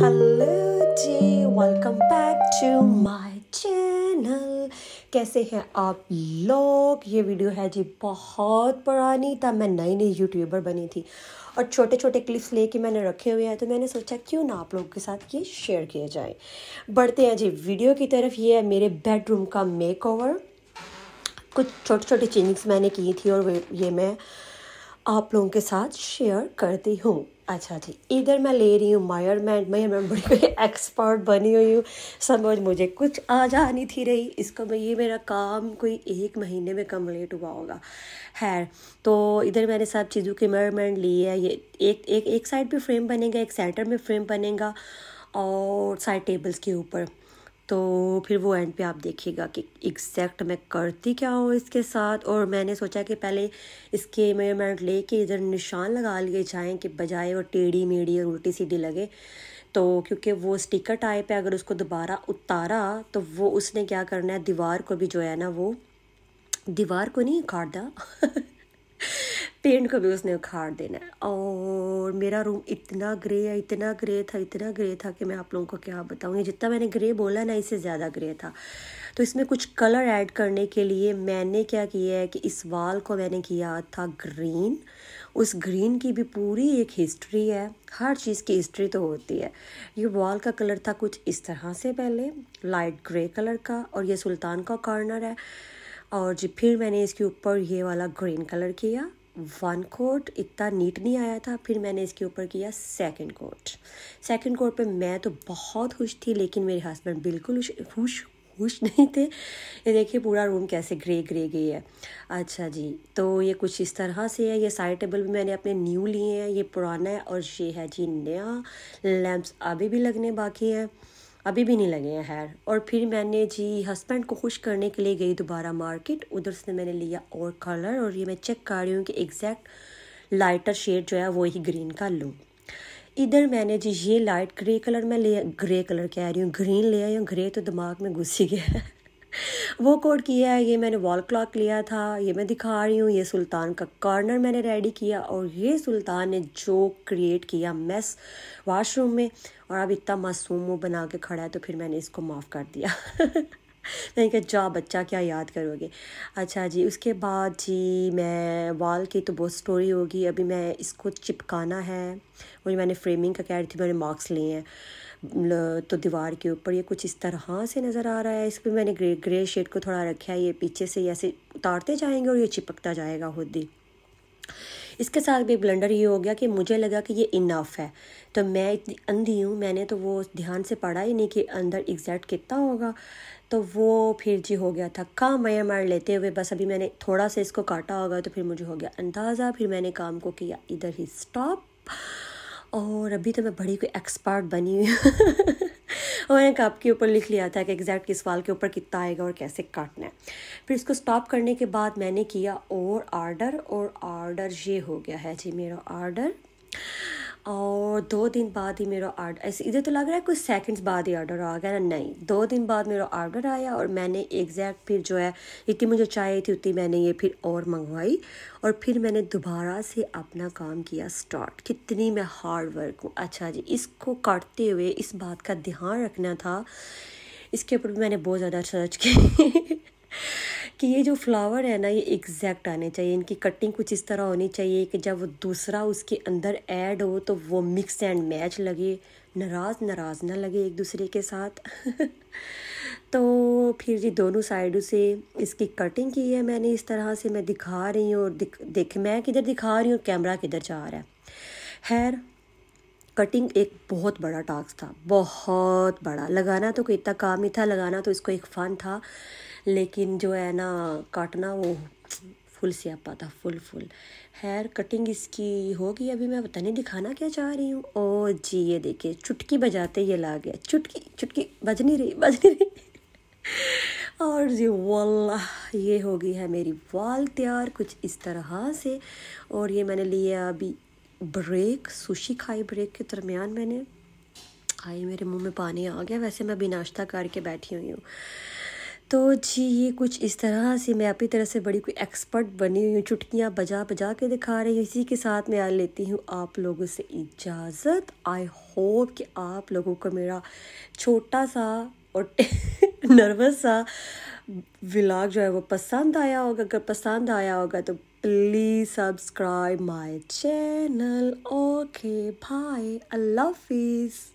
hello ji welcome back to my channel कैसे हैं आप लोग ये वीडियो है जी बहुत पुरानी तब मैं नई नई यूट्यूबर बनी थी और छोटे छोटे क्लिप्स लेके मैंने रखे हुए हैं तो मैंने सोचा क्यों ना आप लोगों के साथ ये शेयर किए जाए बढ़ते हैं जी वीडियो की तरफ ये है मेरे बेडरूम का मेकओवर कुछ छोटे छोटे चेंजिंग्स मैंने की थी और ये मैं आप लोगों के साथ शेयर करती हूँ अच्छा जी इधर मैं ले रही हूँ मायरमेंट बड़ी बड़ी एक्सपर्ट बनी हुई हूँ समझ मुझे कुछ आ जानी थी रही इसको मैं ये मेरा काम कोई एक महीने में कम्प्लीट हुआ होगा है तो इधर मैंने सब चीज़ों की मायरमेंट ली है ये एक एक एक साइड पे फ्रेम बनेगा एक सेंटर में फ्रेम बनेगा और साइड टेबल्स के ऊपर तो फिर वो एंड पे आप देखिएगा कि एग्जैक्ट मैं करती क्या हूँ इसके साथ और मैंने सोचा कि पहले इसके मेजरमेंट ले के इधर निशान लगा लिए जाएँ कि बजाय वो टेढ़ी मेढ़ी और उल्टी सीढ़ी लगे तो क्योंकि वो स्टिकर टाइप है अगर उसको दोबारा उतारा तो वो उसने क्या करना है दीवार को भी जो है ना वो दीवार को नहीं उखाड़ना पेंट को भी उसने उखाड़ देना है और मेरा रूम इतना ग्रे है इतना ग्रे था इतना ग्रे था कि मैं आप लोगों को क्या बताऊँगी जितना मैंने ग्रे बोला ना इससे ज़्यादा ग्रे था तो इसमें कुछ कलर ऐड करने के लिए मैंने क्या किया है कि इस वाल को मैंने किया था ग्रीन उस ग्रीन की भी पूरी एक हिस्ट्री है हर चीज़ की हिस्ट्री तो होती है ये वॉल का कलर था कुछ इस तरह से पहले लाइट ग्रे कलर का और ये सुल्तान का कॉर्नर है और जी फिर मैंने इसके ऊपर ये वाला ग्रीन कलर किया वन कोट इतना नीट नहीं आया था फिर मैंने इसके ऊपर किया सेकंड कोट सेकंड कोट पे मैं तो बहुत खुश थी लेकिन मेरे हस्बैंड बिल्कुल खुश खुश नहीं थे ये देखिए पूरा रूम कैसे ग्रे ग्रे गई है अच्छा जी तो ये कुछ इस तरह से है ये साइड टेबल भी मैंने अपने न्यू लिए हैं ये पुराना है और ये है जी नया लैम्प्स अभी भी लगने बाकी हैं अभी भी नहीं लगे हैं हेयर और फिर मैंने जी हस्बैंड को खुश करने के लिए गई दोबारा मार्केट उधर से मैंने लिया और कलर और ये मैं चेक कर रही हूँ कि एग्जैक्ट लाइटर शेड जो है वो ही ग्रीन का लूँ इधर मैंने जी ये लाइट ग्रे कलर में ले ग्रे कलर कह रही हूँ ग्रीन ले आई हूँ ग्रे तो दिमाग में घुस ही गया वो कोड किया है ये मैंने वॉल क्लॉक लिया था ये मैं दिखा रही हूँ ये सुल्तान का कॉर्नर मैंने रेडी किया और ये सुल्तान ने जो क्रिएट किया मेस वाशरूम में और अब इतना मासूम मुँह बना के खड़ा है तो फिर मैंने इसको माफ़ कर दिया नहीं कह जा बच्चा क्या याद करोगे अच्छा जी उसके बाद जी मैं वाल की तो बहुत स्टोरी होगी अभी मैं इसको चिपकाना है वो मैंने फ्रेमिंग का कह रही थी मैंने मार्क्स लिए हैं तो दीवार के ऊपर ये कुछ इस तरह से नज़र आ रहा है इस पर मैंने ग्रे ग्रे शेड को थोड़ा रखा है ये पीछे से ऐसे उतारते जाएंगे और ये चिपकता जाएगा खुद ही इसके साथ भी ब्लंडर ये हो गया कि मुझे लगा कि ये इनफ है तो मैं इतनी अंधी हूँ मैंने तो वो ध्यान से पढ़ा ही नहीं कि अंदर एग्जैक्ट कितना होगा तो वो फिर जी हो गया था काम मैं मार लेते हुए बस अभी मैंने थोड़ा सा इसको काटा होगा तो फिर मुझे हो गया अंदाज़ा फिर मैंने काम को किया इधर ही स्टॉप और अभी तो मैं बड़ी कोई एक्सपर्ट बनी हुई मैंने कप के ऊपर लिख लिया था कि एग्जैक्ट किस वाल के ऊपर कितना आएगा और कैसे काटना है फिर इसको स्टॉप करने के बाद मैंने किया और आर्डर और आर्डर ये हो गया है जी मेरा आर्डर और दो दिन बाद ही मेरा आर्डर ऐसे इधर तो लग रहा है कुछ सेकंड्स बाद ही ऑर्डर आ गया ना नहीं दो दिन बाद मेरा ऑर्डर आया और मैंने एग्जैक्ट फिर जो है जितनी मुझे चाहिए थी उतनी मैंने ये फिर और मंगवाई और फिर मैंने दोबारा से अपना काम किया स्टार्ट कितनी मैं हार्ड वर्क हूँ अच्छा जी इसको काटते हुए इस बात का ध्यान रखना था इसके ऊपर भी मैंने बहुत ज़्यादा सर्च की कि ये जो फ्लावर है ना ये एग्जैक्ट आने चाहिए इनकी कटिंग कुछ इस तरह होनी चाहिए कि जब दूसरा उसके अंदर ऐड हो तो वो मिक्स एंड मैच लगे नाराज़ नाराज़ ना लगे एक दूसरे के साथ तो फिर जी दोनों साइडों से इसकी कटिंग की है मैंने इस तरह से मैं दिखा रही हूँ और दिख देख मैं किधर दिखा रही हूँ कैमरा किधर जा रहा है हेयर कटिंग एक बहुत बड़ा टास्क था बहुत बड़ा लगाना तो कोई इतना काम ही था लगाना तो इसको एक फ़न था लेकिन जो है ना काटना वो फुल स्यापा था फुल फुल हेयर कटिंग इसकी होगी अभी मैं पता नहीं दिखाना क्या चाह रही हूँ ओ जी ये देखिए चुटकी बजाते ये ला गया चुटकी चुटकी बज नहीं रही बज नहीं रही और जी वल्ला ये हो गई है मेरी वाल तैयार कुछ इस तरह से और ये मैंने लिया अभी ब्रेक सुशी खाई ब्रेक के दरमियान मैंने आई मेरे मुंह में पानी आ गया वैसे मैं अभी नाश्ता करके बैठी हुई हूँ तो जी ये कुछ इस तरह से मैं अपनी तरह से बड़ी कोई एक्सपर्ट बनी हुई हूँ चुटकियाँ बजा बजा के दिखा रही हूँ इसी के साथ मैं आ लेती हूँ आप लोगों से इजाज़त आई होप कि आप लोगों को मेरा छोटा सा और नर्वस सा व्लाग जो है वो पसंद आया होगा अगर पसंद आया होगा तो please subscribe my channel okay भाई अल्लाह हाफिज़